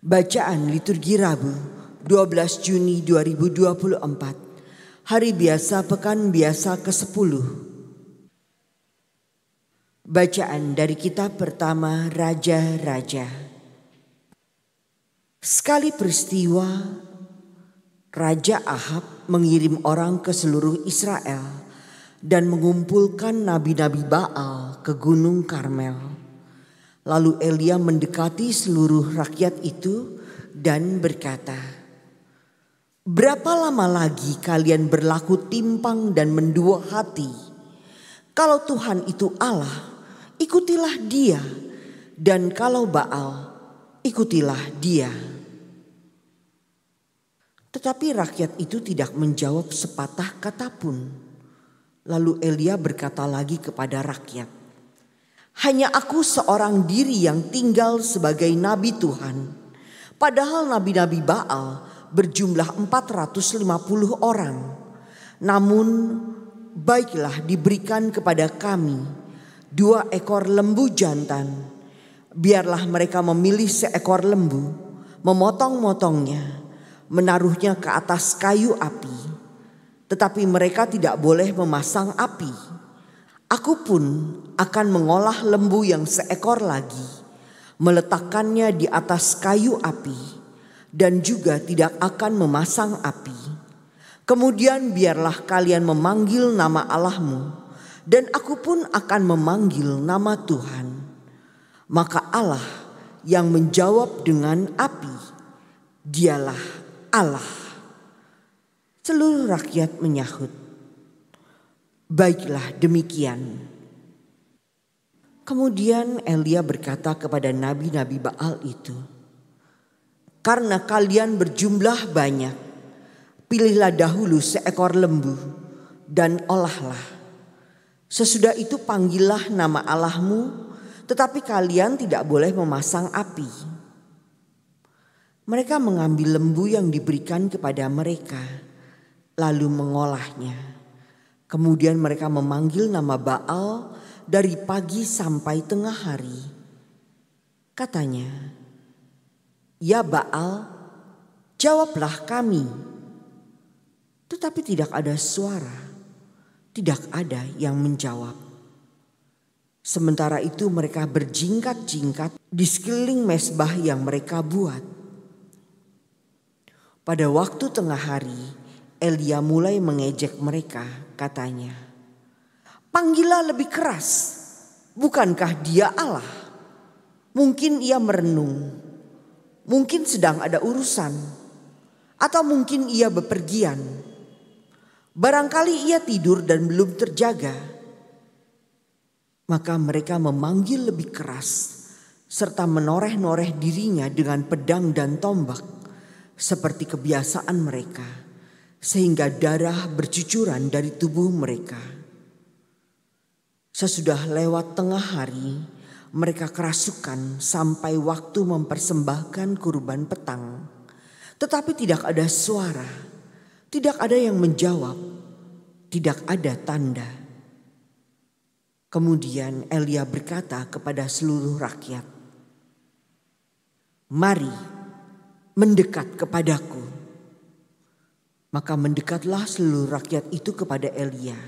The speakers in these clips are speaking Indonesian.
Bacaan liturgi Rabu 12 Juni 2024 Hari biasa pekan biasa ke-10 Bacaan dari kitab pertama Raja-Raja Sekali peristiwa Raja Ahab mengirim orang ke seluruh Israel dan mengumpulkan nabi-nabi Baal ke Gunung Karmel Lalu Elia mendekati seluruh rakyat itu dan berkata, "Berapa lama lagi kalian berlaku timpang dan mendua hati? Kalau Tuhan itu Allah, ikutilah Dia, dan kalau Baal, ikutilah Dia." Tetapi rakyat itu tidak menjawab sepatah kata pun. Lalu Elia berkata lagi kepada rakyat, hanya aku seorang diri yang tinggal sebagai nabi Tuhan. Padahal nabi-nabi Baal berjumlah 450 orang. Namun baiklah diberikan kepada kami dua ekor lembu jantan. Biarlah mereka memilih seekor lembu, memotong-motongnya, menaruhnya ke atas kayu api. Tetapi mereka tidak boleh memasang api Aku pun akan mengolah lembu yang seekor lagi, meletakkannya di atas kayu api, dan juga tidak akan memasang api. Kemudian biarlah kalian memanggil nama Allahmu, dan aku pun akan memanggil nama Tuhan. Maka Allah yang menjawab dengan api, dialah Allah. Seluruh rakyat menyahut, Baiklah demikian. Kemudian Elia berkata kepada nabi-nabi Baal itu, "Karena kalian berjumlah banyak, pilihlah dahulu seekor lembu dan olahlah. Sesudah itu panggillah nama Allahmu, tetapi kalian tidak boleh memasang api." Mereka mengambil lembu yang diberikan kepada mereka, lalu mengolahnya. Kemudian mereka memanggil nama Baal dari pagi sampai tengah hari. Katanya, "Ya Baal, jawablah kami." Tetapi tidak ada suara, tidak ada yang menjawab. Sementara itu mereka berjingkat-jingkat di sekeliling mesbah yang mereka buat. Pada waktu tengah hari, Elia mulai mengejek mereka, katanya, "Panggillah lebih keras, bukankah Dia Allah? Mungkin ia merenung, mungkin sedang ada urusan, atau mungkin ia bepergian. Barangkali ia tidur dan belum terjaga." Maka mereka memanggil lebih keras serta menoreh-noreh dirinya dengan pedang dan tombak, seperti kebiasaan mereka sehingga darah bercucuran dari tubuh mereka. Sesudah lewat tengah hari, mereka kerasukan sampai waktu mempersembahkan kurban petang, tetapi tidak ada suara, tidak ada yang menjawab, tidak ada tanda. Kemudian Elia berkata kepada seluruh rakyat, "Mari mendekat kepadaku." Maka mendekatlah seluruh rakyat itu kepada Elia.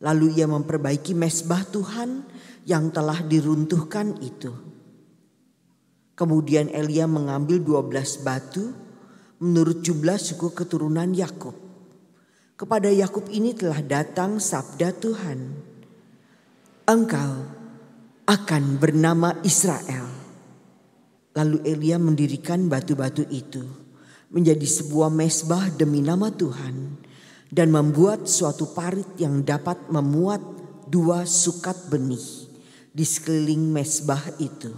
Lalu ia memperbaiki mesbah Tuhan yang telah diruntuhkan itu. Kemudian Elia mengambil dua belas batu menurut jumlah suku keturunan Yakub. Kepada Yakub ini telah datang sabda Tuhan. Engkau akan bernama Israel. Lalu Elia mendirikan batu-batu itu menjadi sebuah mesbah demi nama Tuhan dan membuat suatu parit yang dapat memuat dua sukat benih di sekeliling mesbah itu.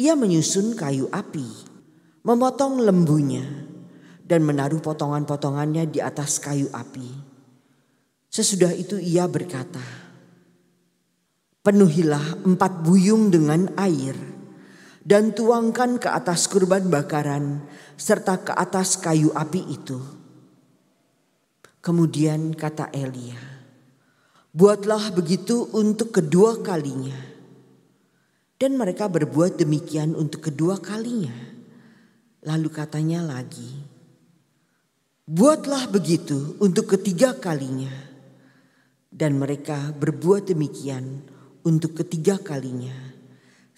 Ia menyusun kayu api, memotong lembunya, dan menaruh potongan-potongannya di atas kayu api. Sesudah itu ia berkata, Penuhilah empat buyung dengan air dan tuangkan ke atas kurban bakaran serta ke atas kayu api itu. Kemudian kata Elia, "Buatlah begitu untuk kedua kalinya." Dan mereka berbuat demikian untuk kedua kalinya. Lalu katanya lagi, "Buatlah begitu untuk ketiga kalinya." Dan mereka berbuat demikian untuk ketiga kalinya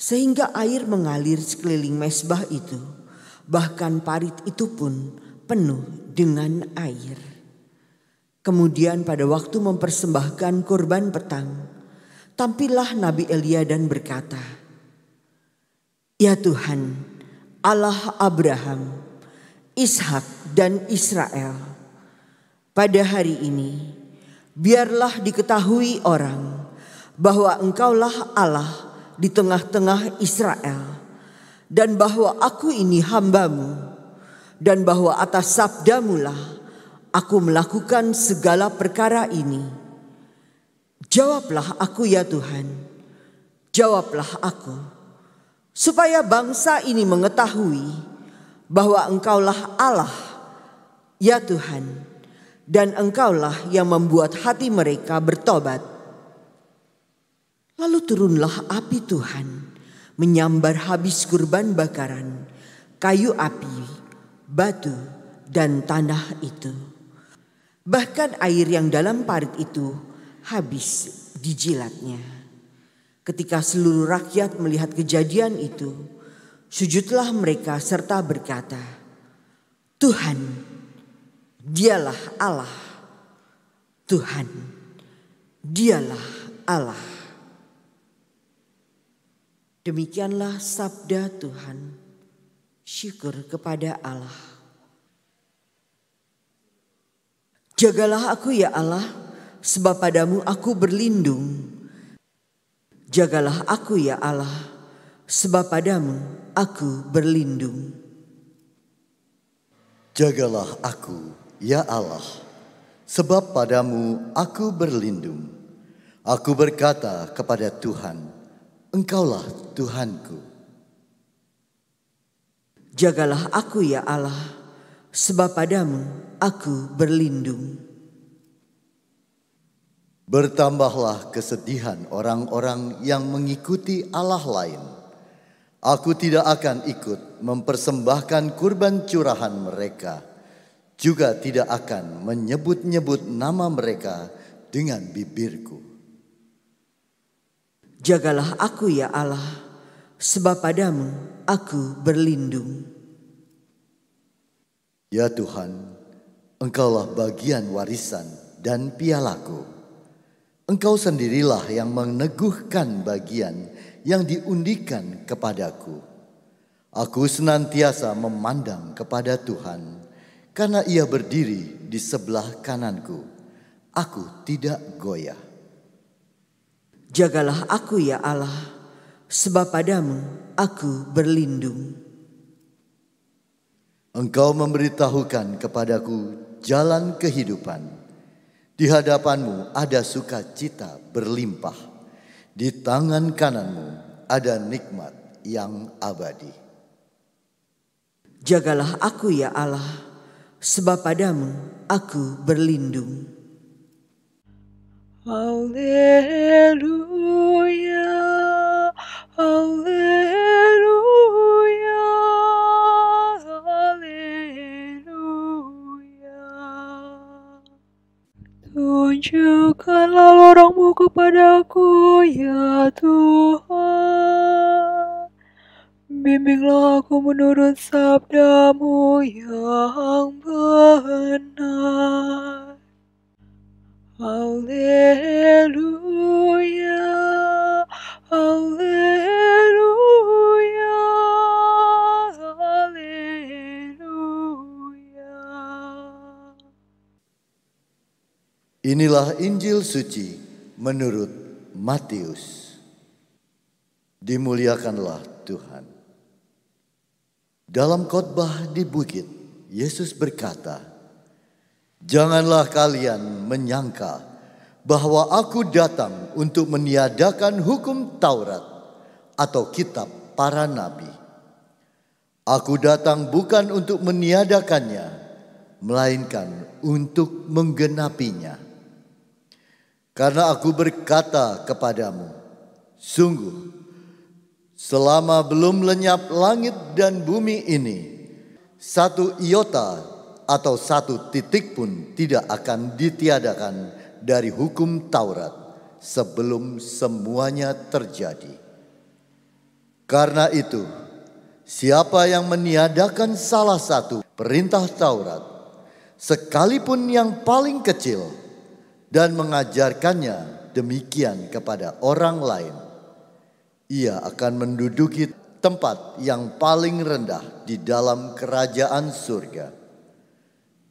sehingga air mengalir sekeliling mesbah itu. Bahkan parit itu pun penuh dengan air. Kemudian pada waktu mempersembahkan korban petang, tampillah Nabi Elia dan berkata, "Ya Tuhan, Allah Abraham, Ishak dan Israel, pada hari ini biarlah diketahui orang bahwa Engkaulah Allah di tengah-tengah Israel dan bahwa aku ini hambamu dan bahwa atas sabdamulah aku melakukan segala perkara ini. Jawablah aku ya Tuhan, jawablah aku, supaya bangsa ini mengetahui bahwa engkaulah Allah ya Tuhan dan engkaulah yang membuat hati mereka bertobat Lalu turunlah api Tuhan, menyambar habis kurban bakaran, kayu api, batu, dan tanah itu. Bahkan air yang dalam parit itu habis dijilatnya. Ketika seluruh rakyat melihat kejadian itu, sujudlah mereka serta berkata, Tuhan, dialah Allah. Tuhan, dialah Allah. Demikianlah sabda Tuhan. Syukur kepada Allah. Jagalah aku ya Allah, sebab padamu aku berlindung. Jagalah aku ya Allah, sebab padamu aku berlindung. Jagalah aku ya Allah, sebab padamu aku berlindung. Aku berkata kepada Tuhan, Engkaulah Tuhanku. Jagalah aku ya Allah, sebab padamu aku berlindung. Bertambahlah kesedihan orang-orang yang mengikuti Allah lain. Aku tidak akan ikut mempersembahkan kurban curahan mereka. Juga tidak akan menyebut-nyebut nama mereka dengan bibirku. Jagalah aku ya Allah, sebab padamu aku berlindung. Ya Tuhan, Engkaulah bagian warisan dan pialaku. Engkau sendirilah yang meneguhkan bagian yang diundikan kepadaku. Aku senantiasa memandang kepada Tuhan karena ia berdiri di sebelah kananku. Aku tidak goyah. Jagalah aku ya Allah, sebab padamu aku berlindung. Engkau memberitahukan kepadaku jalan kehidupan. Di hadapanmu ada sukacita berlimpah. Di tangan kananmu ada nikmat yang abadi. Jagalah aku ya Allah, sebab padamu aku berlindung. Tunjukkanlah lorongmu kepadaku, ya Tuhan. Bimbinglah aku menurut sabdamu yang benar. Alleluia, Alleluia, Alleluia. Inilah Injil suci menurut Matius. Dimuliakanlah Tuhan. Dalam khotbah di bukit, Yesus berkata, Janganlah kalian menyangka bahwa aku datang untuk meniadakan hukum Taurat atau kitab para nabi. Aku datang bukan untuk meniadakannya, melainkan untuk menggenapinya. Karena aku berkata kepadamu, sungguh selama belum lenyap langit dan bumi ini, satu iota atau satu titik pun tidak akan ditiadakan dari hukum Taurat sebelum semuanya terjadi. Karena itu, siapa yang meniadakan salah satu perintah Taurat, sekalipun yang paling kecil, dan mengajarkannya demikian kepada orang lain, ia akan menduduki tempat yang paling rendah di dalam kerajaan surga.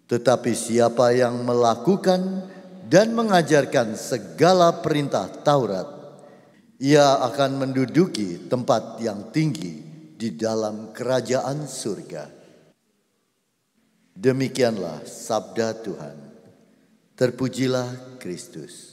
Tetapi siapa yang melakukan dan mengajarkan segala perintah Taurat, ia akan menduduki tempat yang tinggi di dalam kerajaan surga. Demikianlah sabda Tuhan. Terpujilah Kristus.